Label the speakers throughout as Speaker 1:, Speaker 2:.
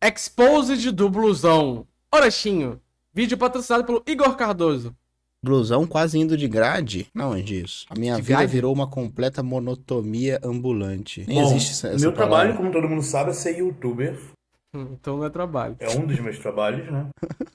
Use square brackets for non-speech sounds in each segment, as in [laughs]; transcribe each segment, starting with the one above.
Speaker 1: Exposed do blusão. Orexinho. Vídeo patrocinado pelo Igor Cardoso. Blusão quase indo de grade? Não, é disso.
Speaker 2: A minha de vida grade? virou uma completa monotomia ambulante. Nem Bom, existe essa Meu palavra. trabalho,
Speaker 3: como todo mundo sabe, é ser youtuber.
Speaker 1: Hum, então não é trabalho. É um dos meus trabalhos, né?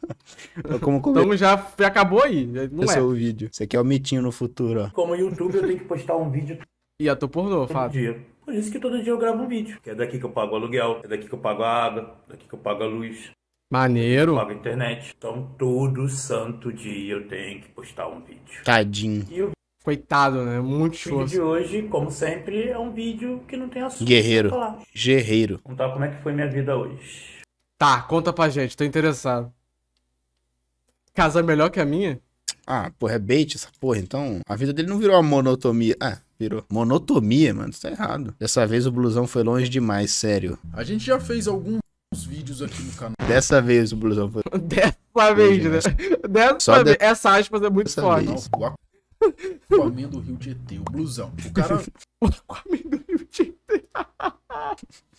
Speaker 1: [laughs] como Então já acabou aí. Não Esse é. é o
Speaker 2: vídeo. Esse aqui é o mitinho no futuro, ó.
Speaker 1: Como youtuber, eu tenho que postar um vídeo e ator pornô, Todo dia. Por isso que todo dia eu gravo um vídeo. Que é daqui que eu pago o aluguel, é daqui que eu pago a água,
Speaker 2: daqui que eu pago a luz.
Speaker 1: Maneiro. Pago
Speaker 2: a internet. Então todo santo dia eu
Speaker 1: tenho que postar um vídeo. Tadinho. E o Coitado, né? Muito esforço. O vídeo de hoje, como sempre, é um vídeo que não tem assunto. Guerreiro. Pra falar. Guerreiro. Contar como é que foi minha vida hoje. Tá, conta pra gente, tô interessado. Casa melhor que a minha?
Speaker 2: Ah, porra, é bait essa porra, então. A vida dele não virou uma monotomia. Ah, virou Monotomia, mano, isso tá errado. Dessa vez o blusão foi longe demais, sério.
Speaker 3: A gente já fez alguns vídeos aqui no canal. Dessa
Speaker 2: vez o blusão foi. [laughs]
Speaker 3: Dessa vez, né? Dessa Só vez. De... Essa aspas é muito Dessa forte. Vez. Não, o Aquaman do Rio Tietê, o blusão. O cara. [laughs] o do Rio Tietê. [laughs]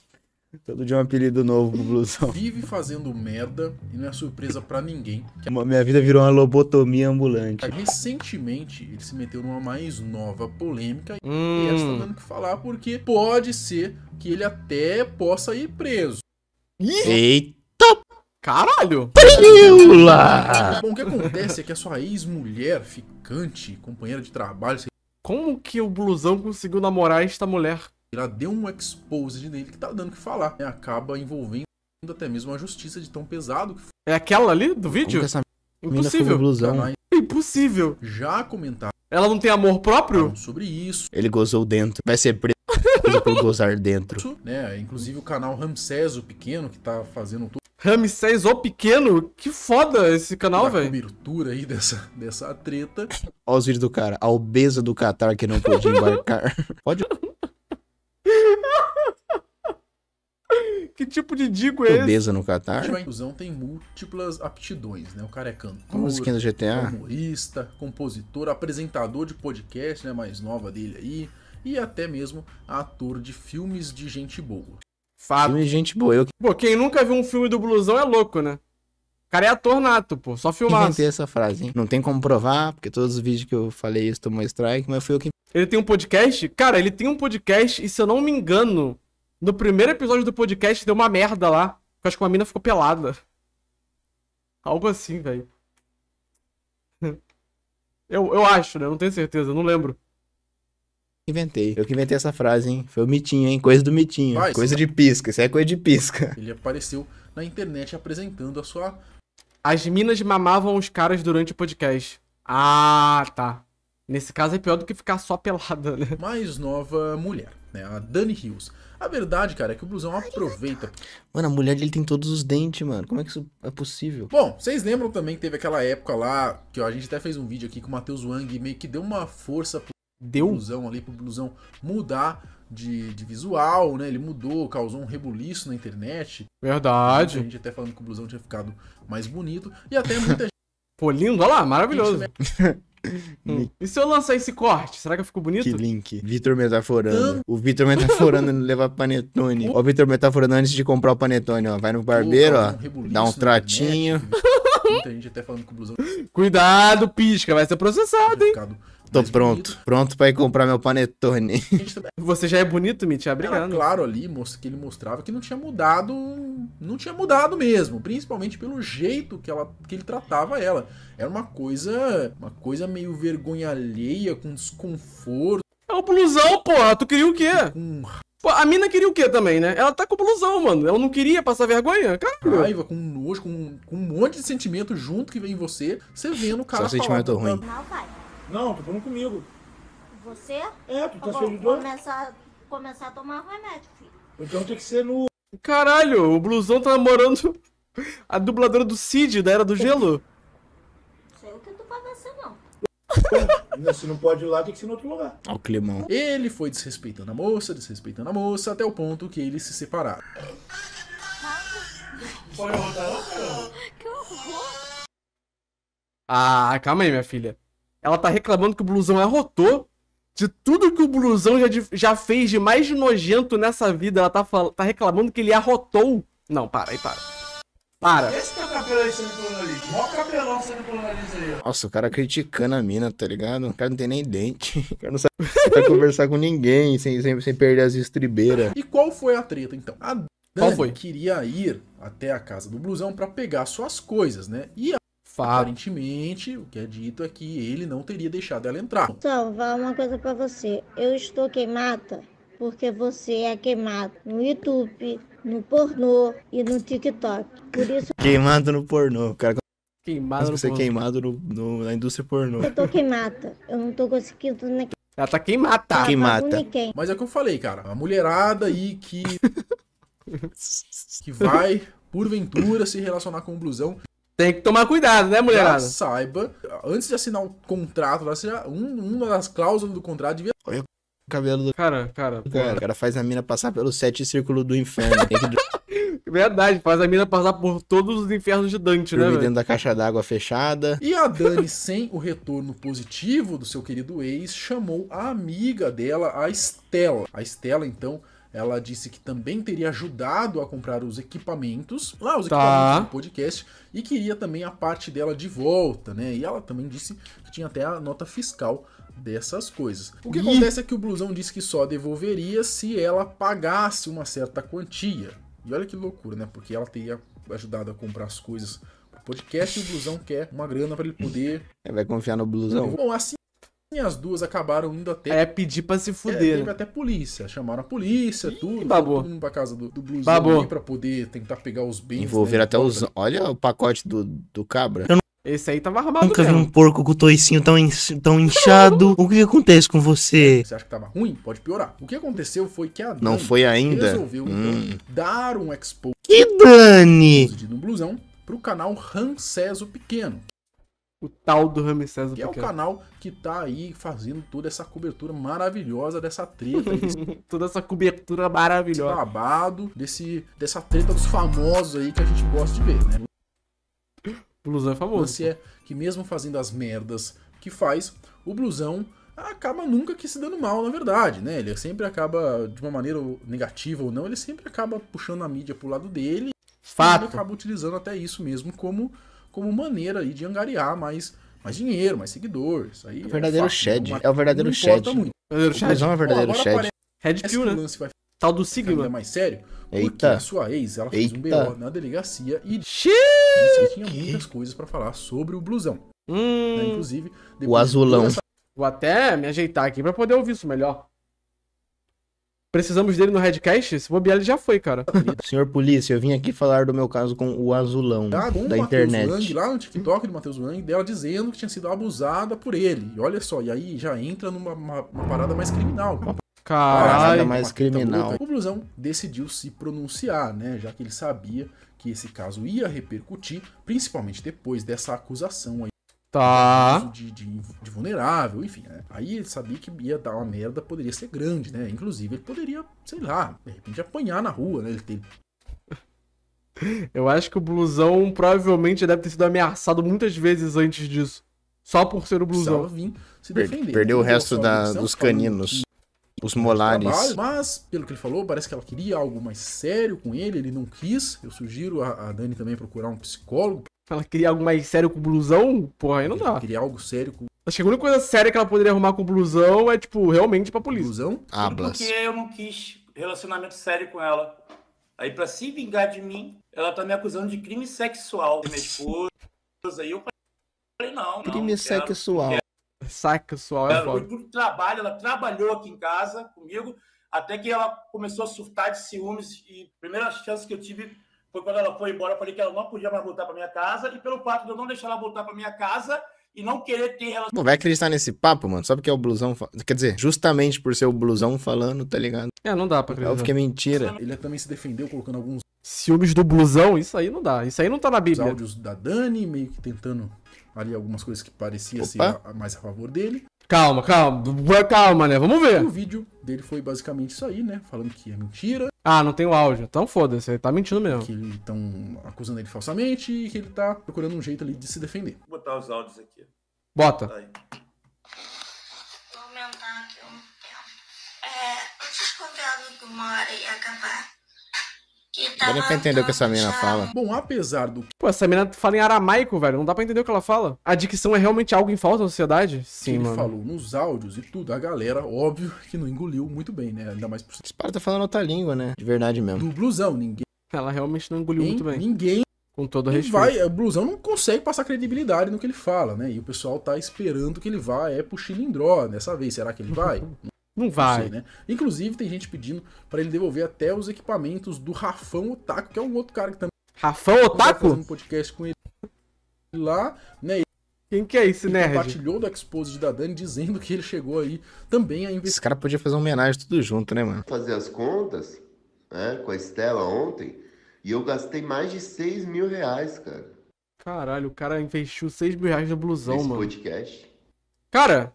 Speaker 2: Todo dia um apelido novo pro blusão.
Speaker 3: Vive fazendo merda e não é surpresa para ninguém. Que...
Speaker 2: Minha vida virou uma lobotomia
Speaker 3: ambulante. Recentemente, ele se meteu numa mais nova polêmica hum. e essa tá dando que falar porque pode ser que ele até possa ir preso. Eita! Caralho! Prilula! Bom, o que acontece é que a sua ex-mulher, ficante, companheira de trabalho... Como que o blusão conseguiu namorar esta mulher? ela deu um exposed nele que tá dando o que falar. Né? Acaba envolvendo até mesmo a justiça de tão pesado que foi.
Speaker 1: É aquela ali do vídeo? Essa Impossível. Blusão. Né?
Speaker 3: Impossível. Já comentar.
Speaker 1: Ela não tem amor próprio?
Speaker 3: sobre isso.
Speaker 1: Ele gozou dentro. Vai ser preso por gozar dentro.
Speaker 3: [laughs] né? Inclusive o canal Ramsés, o pequeno, que tá fazendo tudo. Ramsés, o pequeno? Que foda esse canal, velho. cobertura aí dessa, dessa treta.
Speaker 2: Olha os vídeos do cara. A obesa do Qatar que não pôde embarcar. [laughs] Pode.
Speaker 3: tipo de digo é esse? Obesa no Catar. Tipo, a inclusão tem múltiplas aptidões, né? O cara é cantor, musiquinha do GTA. humorista, compositor, apresentador de podcast, né? Mais nova dele aí. E até mesmo ator de filmes de gente boa.
Speaker 2: Fato. Filme de gente boa. Eu...
Speaker 3: Pô, quem nunca
Speaker 1: viu um filme do Blusão é louco, né? O cara é ator nato, pô. Só filmar. Inventei essa
Speaker 2: frase, hein? Não tem como provar, porque todos os vídeos que eu falei isso tomou strike, mas foi eu que... Ele tem
Speaker 1: um podcast? Cara, ele tem um podcast e se eu não me engano... No primeiro episódio do podcast deu uma merda lá. Eu acho que uma mina ficou pelada. Algo assim, velho. [laughs] Eu, eu acho, né? Não tenho certeza, não lembro.
Speaker 2: Inventei. Eu que inventei essa frase, hein? Foi o mitinho, hein? Coisa do mitinho. coisa tá... de pisca. Isso é coisa de pisca.
Speaker 3: [laughs] Ele apareceu na internet apresentando a sua. As minas mamavam os caras durante o podcast. Ah, tá. Nesse caso é pior do que ficar só pelada, né? Mais nova mulher, né? A Dani Hills. A verdade, cara, é que o blusão aproveita. Mano, a mulher dele tem todos os dentes, mano. Como é que isso é possível? Bom, vocês lembram também que teve aquela época lá, que ó, a gente até fez um vídeo aqui com o Matheus Wang, meio que deu uma força pro deu? blusão ali, pro blusão mudar de, de visual, né? Ele mudou, causou um rebuliço na internet. Verdade. A gente até falando que o blusão tinha ficado mais bonito. E até muita gente. Pô, lindo, olha lá, maravilhoso. [laughs] Hum. E se eu lançar esse corte, será que ficou bonito? Que
Speaker 2: link. Vitor Metaforando. O Vitor Metaforando [laughs] levar panetone. Ó, o Vitor Metaforando antes de comprar o panetone, ó. Vai no barbeiro, ó. Um dá um né, tratinho.
Speaker 3: Muita gente até falando com blusão.
Speaker 2: Cuidado, pisca, vai ser
Speaker 3: processado, hein?
Speaker 2: Tô pronto. Bonito. Pronto pra ir comprar meu panetone.
Speaker 3: Você já é bonito, Mitch? Obrigado. Era claro ali, que ele mostrava que não tinha mudado não tinha mudado mesmo, principalmente pelo jeito que, ela, que ele tratava ela. Era uma coisa, uma coisa meio vergonha alheia, com desconforto.
Speaker 1: É um blusão, porra, tu queria o quê? Com Pô, a mina queria o quê também, né? Ela tá com blusão, mano. Ela não queria passar vergonha?
Speaker 3: Caralho. Raiva, com nojo, com, com um monte de sentimento junto que vem em você, você vendo o cara. Só sentimento ruim. Não, pai. Não, tô falando comigo.
Speaker 1: Você? É, tu tá se ajudando. Começar, começar a tomar remédio, filho. Então tem que ser no. Caralho, o blusão tá namorando a dubladora do Cid, da Era do Gelo. Você
Speaker 3: não. Se não pode ir lá, tem que ser em outro lugar. Ó, o climão. Ele foi desrespeitando a moça, desrespeitando a moça, até o ponto que eles se separaram. Ah, calma
Speaker 1: aí, minha filha. Ela tá reclamando que o blusão arrotou de tudo que o blusão já, já fez de mais nojento nessa vida, ela tá, tá reclamando que ele arrotou. Não, para aí, para. Para. Esse
Speaker 3: teu é cabelo aí sendo pelo nariz. Mó cabelão sendo pelo nariz aí,
Speaker 2: Nossa, o cara criticando a mina, tá ligado? O cara não tem nem dente. [laughs] O cara não sabe, [laughs] não sabe conversar com ninguém sem, sem, sem perder as estribeiras.
Speaker 3: E qual foi a treta, então? A Dani qual foi? queria ir até a casa do blusão para pegar suas coisas, né? E a Aparentemente, o que é dito é que ele não teria deixado ela entrar.
Speaker 1: Então, vá uma coisa para você. Eu estou queimada porque você é queimado no YouTube, no pornô e no TikTok. Por isso. [laughs] Queimado
Speaker 2: no pornô, cara. Queimado no ser pornô. queimado no, no, na indústria pornô.
Speaker 1: Eu tô queimada. Eu não tô conseguindo. Na...
Speaker 3: Ela tá queimada. queimada. Mas é o que eu falei, cara. A mulherada aí que. [laughs] que vai, porventura, se relacionar com o blusão. Tem que tomar cuidado, né, mulherada? Já saiba, antes de assinar o um contrato, lá, já, um, uma das cláusulas do contrato devia. Olha o
Speaker 1: cabelo do. Cara, cara.
Speaker 2: Cara, o cara faz a mina passar pelo sete círculo do inferno. [laughs]
Speaker 3: Verdade, faz a mina passar por todos os infernos
Speaker 1: de Dante, né, Dormir né? dentro da caixa d'água fechada. E
Speaker 3: a Dani, sem o retorno positivo do seu querido ex, chamou a amiga dela, a Estela. A Estela, então, ela disse que também teria ajudado a comprar os equipamentos, lá os tá. equipamentos do podcast, e queria também a parte dela de volta, né? E ela também disse que tinha até a nota fiscal dessas coisas. O que e... acontece é que o blusão disse que só devolveria se ela pagasse uma certa quantia. E olha que loucura, né? Porque ela teria ajudado a comprar as coisas podcast e o blusão quer uma grana para ele poder. Vai
Speaker 2: confiar no blusão?
Speaker 3: Bom, assim e as duas acabaram indo até. É pedir pra se é, fuder. É, até polícia. Chamaram a polícia, Ih, tudo. Babou. Todo mundo pra casa do, do Bluezinho pra poder tentar pegar os bens. Envolver né, até os. Olha o
Speaker 2: pacote do, do cabra. Eu não...
Speaker 3: Esse aí tava arrumado Nunca mesmo. vi um
Speaker 2: porco com o toicinho tão, in... tão inchado. o que acontece com você? Você acha que tava ruim? Pode piorar.
Speaker 3: O que aconteceu foi que a Dani Não foi ainda. resolveu então, hum. então, dar um expose. Que Dani! no blusão pro canal Ranceso Pequeno. O tal do Ramsés do Que Pequeno. é o canal que tá aí fazendo toda essa cobertura maravilhosa dessa treta. [laughs] toda essa cobertura maravilhosa. Esse babado, desse, dessa treta dos famosos aí que a gente gosta de ver, né? O blusão é famoso. Você é que mesmo fazendo as merdas que faz, o blusão acaba nunca que se dando mal, na verdade, né? Ele sempre acaba, de uma maneira negativa ou não, ele sempre acaba puxando a mídia pro lado dele. Fato. E ele acaba utilizando até isso mesmo como como maneira aí de angariar mais, mais dinheiro, mais seguidores. aí é o é verdadeiro é shed. É o verdadeiro shed. Muito. O verdadeiro shed. Não é o é verdadeiro Pô, shed. Red Pill, né? Vai Tal do Sigma. é mais sério. Porque Eita. sua ex, ela fez Eita. um BO na delegacia e disse que tinha muitas coisas para falar sobre o blusão. Né? Hum. Né? Inclusive... O azulão. Dessa... Vou até me ajeitar aqui para poder ouvir isso melhor.
Speaker 1: Precisamos dele no Redcast? Se bobear, ele já foi, cara. [laughs] Senhor polícia, eu vim aqui falar do meu
Speaker 2: caso com o Azulão ah, com da o internet. Wang,
Speaker 3: lá no TikTok do Matheus Wang, dela dizendo que tinha sido abusada por ele. E olha só, e aí já entra numa uma, uma parada mais criminal. Cara. Caralho, mais tá criminal. O Conclusão, decidiu se pronunciar, né? Já que ele sabia que esse caso ia repercutir, principalmente depois dessa acusação aí Tá. Né? De, de, de, vulnerável, enfim. Né? Aí ele sabia que ia dar uma merda, poderia ser grande, né? Inclusive, ele poderia, sei lá, de repente apanhar na rua, né? Ele tem.
Speaker 1: Eu acho que o blusão provavelmente deve ter sido ameaçado muitas vezes antes disso. Só
Speaker 3: por ser o blusão. Vir se defender. Perdeu o resto da, dos caninos
Speaker 2: os molares. Trabalho,
Speaker 3: mas, pelo que ele falou, parece que ela queria algo mais sério com ele, ele não quis. Eu sugiro a, a Dani também procurar um psicólogo. Ela queria algo mais sério com o blusão? Porra, aí não ele dá. Queria algo
Speaker 1: sério com. Acho que a única coisa séria que ela poderia arrumar com o blusão é, tipo, realmente pra polícia. Blusão? Ablas. Porque eu não quis relacionamento sério com ela. Aí, pra se vingar de mim, ela tá me acusando de crime sexual de minha [laughs] esposa. eu falei, não, não. Crime não, sexual. Saca, pessoal. é foda. Muito trabalho, ela trabalhou aqui em casa comigo, até que ela começou a surtar de ciúmes. E a primeira chance que eu tive foi quando ela foi embora. Eu falei que ela não podia mais voltar para minha casa. E pelo fato de eu não deixar ela voltar para minha casa e não querer ter relação.
Speaker 2: Não vai acreditar nesse papo, mano, só porque é o blusão. Fa... Quer dizer, justamente por ser o blusão falando,
Speaker 3: tá ligado? É, não dá pra acreditar. É Óbvio que é mentira. Ele também se defendeu colocando alguns Ciúmes do blusão, isso aí não dá. Isso aí não tá na Bíblia. Os áudios da Dani, meio que tentando ali algumas coisas que parecia Opa. ser a, mais a favor dele.
Speaker 1: Calma, calma, calma, né? Vamos ver. E o
Speaker 3: vídeo dele foi basicamente isso aí, né? Falando que é mentira. Ah, não tem o áudio. Então foda-se, ele tá mentindo mesmo. Que estão acusando ele falsamente e que ele tá procurando um jeito ali de se defender. Vou botar os áudios aqui. Bota. Tá aí. Vou aumentar aqui um tempo. É, antes do contrato do Mora acabar. Dá nem
Speaker 1: pra
Speaker 2: entender o que essa menina fala.
Speaker 1: Bom, apesar do. Pô, essa menina fala em aramaico, velho. Não dá pra entender o que ela fala. A
Speaker 3: dicção é realmente algo em falta na sociedade? Sim. Que ele mano. falou nos áudios e tudo. A galera, óbvio, [laughs] que não engoliu muito bem, né? Ainda mais por.
Speaker 1: Esse tá falando outra língua, né? De verdade mesmo. Do blusão, ninguém. Ela realmente não engoliu ninguém, muito bem.
Speaker 3: Ninguém. Com todo respeito. Vai, o é, blusão não consegue passar credibilidade no que ele fala, né? E o pessoal tá esperando que ele vá é pro Chilindró dessa vez. Será que ele vai? [laughs] Não vai. Não sei, né? Inclusive, tem gente pedindo para ele devolver até os equipamentos do Rafão Otaku, que é um outro cara que também. Rafão tá Otaku? um podcast com ele lá, né? Quem que é esse, né? Compartilhou do Exposed da Dani dizendo que ele chegou aí também a investir. Esse cara
Speaker 2: podia fazer uma homenagem tudo junto,
Speaker 1: né, mano?
Speaker 3: Fazer as contas né, com a Estela ontem e eu gastei mais de
Speaker 1: 6 mil reais, cara. Caralho, o cara investiu 6 mil reais no blusão, Esse mano.
Speaker 2: podcast.
Speaker 1: Cara,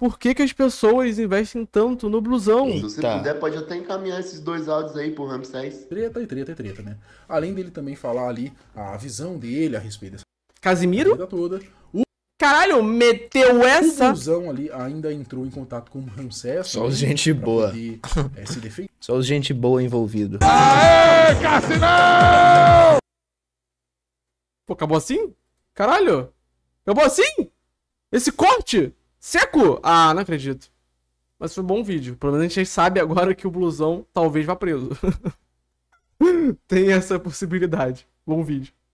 Speaker 1: por que, que as pessoas investem tanto no blusão? Eita. Se puder, pode
Speaker 3: até encaminhar esses dois áudios aí pro Ramsés. Treta e treta e treta, né? Além dele também falar ali a visão dele a respeito dessa. Casimiro? Vida toda. O... Caralho, meteu essa! O blusão ali ainda entrou em contato com o Ramsés. Só né? os gente
Speaker 2: boa. Poder, é, se Só gente boa envolvido.
Speaker 3: Aê, Cassinão!
Speaker 1: Pô, acabou assim? Caralho! Acabou assim? Esse corte? Seco! Ah, não acredito. Mas foi um bom vídeo. Pelo menos a gente sabe agora que o blusão talvez vá preso. [laughs] Tem essa possibilidade. Bom vídeo.